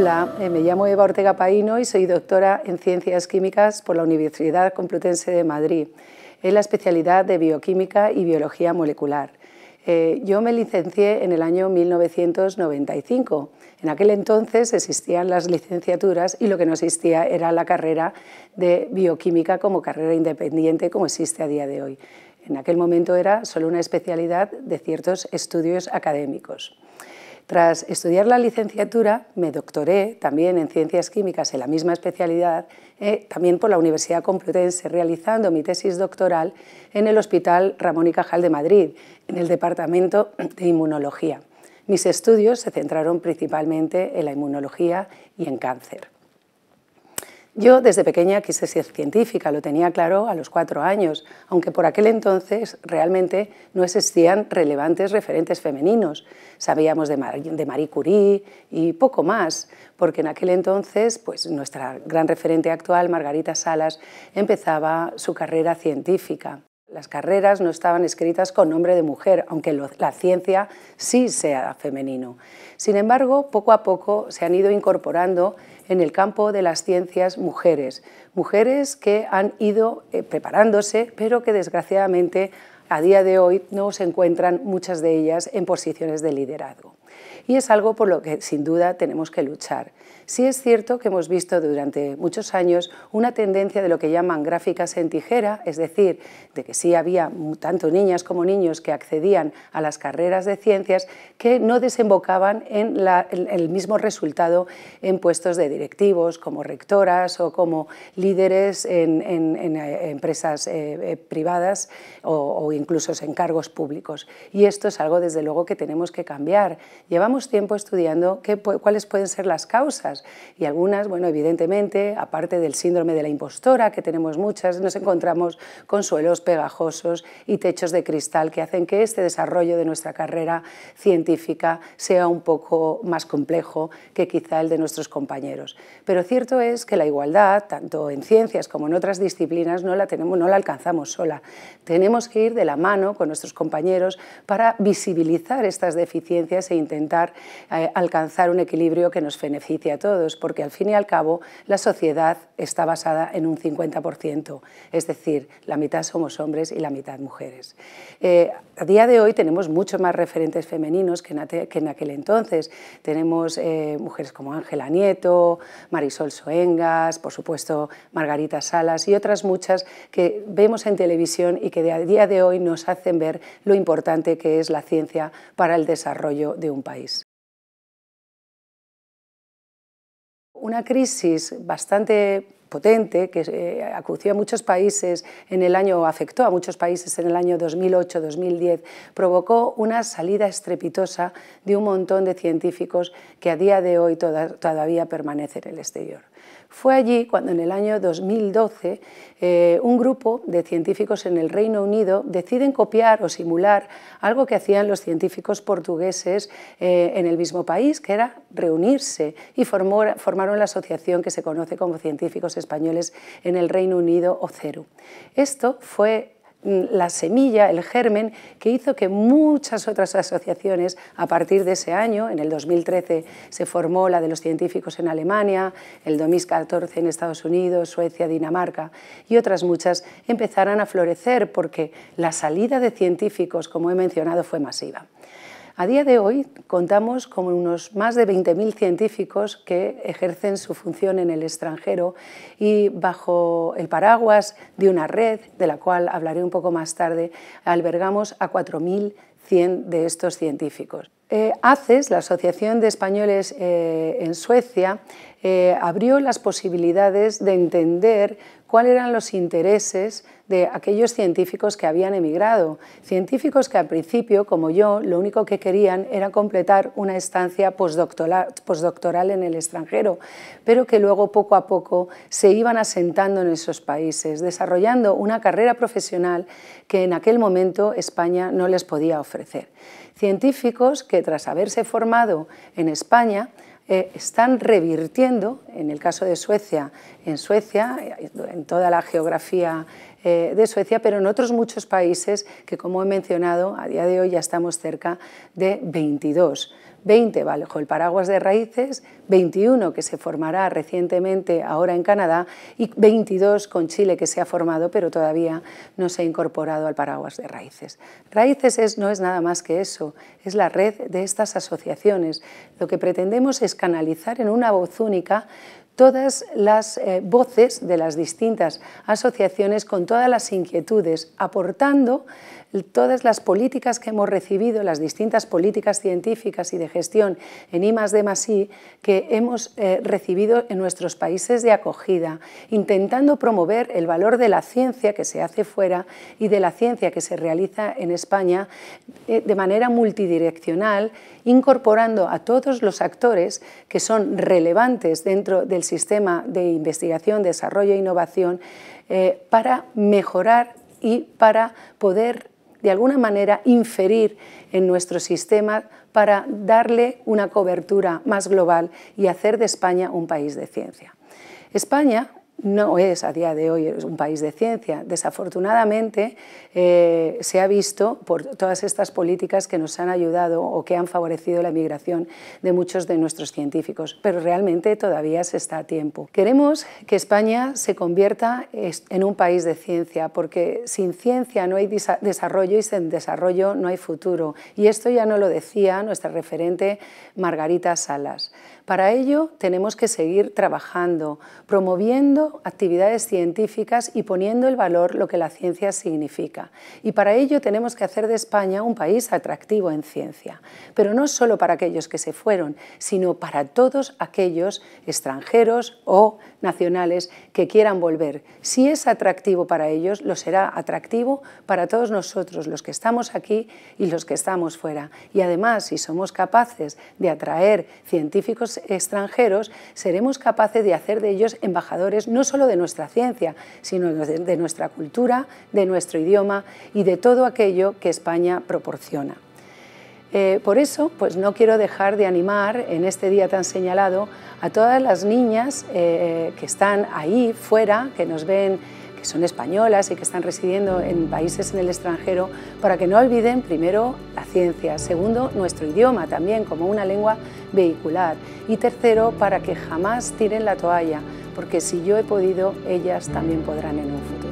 Hola, eh, me llamo Eva Ortega Paino y soy doctora en Ciencias Químicas por la Universidad Complutense de Madrid, en la especialidad de Bioquímica y Biología Molecular. Eh, yo me licencié en el año 1995. En aquel entonces existían las licenciaturas y lo que no existía era la carrera de bioquímica como carrera independiente como existe a día de hoy. En aquel momento era solo una especialidad de ciertos estudios académicos. Tras estudiar la licenciatura, me doctoré también en ciencias químicas en la misma especialidad, eh, también por la Universidad Complutense, realizando mi tesis doctoral en el Hospital Ramón y Cajal de Madrid, en el Departamento de Inmunología. Mis estudios se centraron principalmente en la inmunología y en cáncer. Yo desde pequeña quise ser científica, lo tenía claro a los cuatro años, aunque por aquel entonces realmente no existían relevantes referentes femeninos. Sabíamos de, Marie Curie y poco más, porque en aquel entonces pues, nuestra gran referente actual, Margarita Salas, empezaba su carrera científica. Las carreras no estaban escritas con nombre de mujer, aunque la ciencia sí sea femenino. Sin embargo, poco a poco se han ido incorporando en el campo de las ciencias mujeres, mujeres que han ido eh, preparándose, pero que desgraciadamente a día de hoy no se encuentran muchas de ellas en posiciones de liderazgo. Y es algo por lo que sin duda tenemos que luchar. Sí es cierto que hemos visto durante muchos años una tendencia de lo que llaman gráficas en tijera, es decir, de que sí había tanto niñas como niños que accedían a las carreras de ciencias que no desembocaban en, el mismo resultado en puestos de directivos, como rectoras o como líderes en, eh, empresas eh, eh, privadas o incluso en cargos públicos. Y esto es algo desde luego que tenemos que cambiar llevamos tiempo estudiando qué, cuáles pueden ser las causas y algunas, bueno, evidentemente, aparte del síndrome de la impostora, que tenemos muchas, nos encontramos con suelos pegajosos y techos de cristal que hacen que este desarrollo de nuestra carrera científica sea un poco más complejo que quizá el de nuestros compañeros. Pero cierto es que la igualdad, tanto en ciencias como en otras disciplinas, no la, tenemos, no la alcanzamos sola. Tenemos que ir de la mano con nuestros compañeros para visibilizar estas deficiencias e intentar eh, alcanzar un equilibrio que nos beneficie a todos, porque al fin y al cabo la sociedad está basada en un 50%, es decir, la mitad somos hombres y la mitad mujeres. Eh, a día de hoy tenemos muchos más referentes femeninos que en, que en aquel entonces. Tenemos eh, mujeres como Ángela Nieto, Marisol Soengas, por supuesto Margarita Salas y otras muchas que vemos en televisión y que de a día de hoy nos hacen ver lo importante que es la ciencia para el desarrollo de un país. Una crisis bastante potente que eh, acució a muchos países en el año, afectó a muchos países en el año 2008-2010, provocó una salida estrepitosa de un montón de científicos que a día de hoy todavía permanecen en el exterior. Fue allí cuando en el año 2012 eh, un grupo de científicos en el Reino Unido deciden copiar o simular algo que hacían los científicos portugueses eh, en el mismo país, que era reunirse y formaron la asociación que se conoce como Científicos Españoles en el Reino Unido, CERU. Esto fue Mm, la semilla, el germen, que hizo que muchas otras asociaciones a partir de ese año, en el 2013 se formó la de los científicos en Alemania, el 2014 en Estados Unidos, Suecia, Dinamarca y otras muchas empezaran a florecer porque la salida de científicos, como he mencionado, fue masiva. A día de hoy contamos con unos más de 20.000 científicos que ejercen su función en el extranjero y bajo el paraguas de una red, de la cual hablaré un poco más tarde, albergamos a 4.100 de estos científicos. Eh, ACES, la Asociación de Españoles eh, en Suecia, eh, abrió las posibilidades de entender cuáles eran los intereses de aquellos científicos que habían emigrado. Científicos que al principio, como yo, lo único que querían era completar una estancia postdoctoral en el extranjero, pero que luego poco a poco se iban asentando en esos países, desarrollando una carrera profesional que en aquel momento España no les podía ofrecer científicos que tras haberse formado en España eh, están revirtiendo, en el caso de Suecia, en Suecia, eh, en toda la geografía eh, de Suecia, pero en otros muchos países que, como he mencionado, a día de hoy ya estamos cerca de 22. 20 bajo el paraguas de raíces, 21 que se formará recientemente ahora en Canadá y 22 con Chile que se ha formado pero todavía no se ha incorporado al paraguas de raíces. Raíces es, no es nada más que eso, es la red de estas asociaciones. Lo que pretendemos es canalizar en una voz única todas las eh, voces de las distintas asociaciones con todas las inquietudes, aportando todas las políticas que hemos recibido, las distintas políticas científicas y de gestión en I que hemos eh, recibido en nuestros países de acogida, intentando promover el valor de la ciencia que se hace fuera y de la ciencia que se realiza en España eh, de manera multidireccional, incorporando a todos los actores que son relevantes dentro del sistema de investigación, desarrollo e innovación eh, para mejorar y para poder, de alguna manera, inferir en nuestro sistema para darle una cobertura más global y hacer de España un país de ciencia. España, no es a día de hoy un país de ciencia. Desafortunadamente eh, se ha visto por todas estas políticas que nos han ayudado o que han favorecido la migración de muchos de nuestros científicos, pero realmente todavía se está a tiempo. Queremos que España se convierta en un país de ciencia, porque sin ciencia no hay desarrollo y sin desarrollo no hay futuro. Y esto ya no lo decía nuestra referente Margarita Salas. Para ello tenemos que seguir trabajando, promoviendo actividades científicas y poniendo el valor lo que la ciencia significa. Y para ello tenemos que hacer de España un país atractivo en ciencia, pero no solo para aquellos que se fueron, sino para todos aquellos extranjeros o nacionales que quieran volver. Si es atractivo para ellos, lo será atractivo para todos nosotros, los que estamos aquí y los que estamos fuera. Y además, si somos capaces de atraer científicos extranjeros, seremos capaces de hacer de ellos embajadores no solo de nuestra ciencia, sino de nuestra cultura, de nuestro idioma y de todo aquello que España proporciona. Eh, por eso, pues no quiero dejar de animar en este día tan señalado a todas las niñas eh, que están ahí fuera, que nos ven que son españolas y que están residiendo en países en el extranjero, para que no olviden, primero, la ciencia, segundo, nuestro idioma también como una lengua vehicular y tercero, para que jamás tiren la toalla, porque si yo he podido, ellas también podrán en un futuro.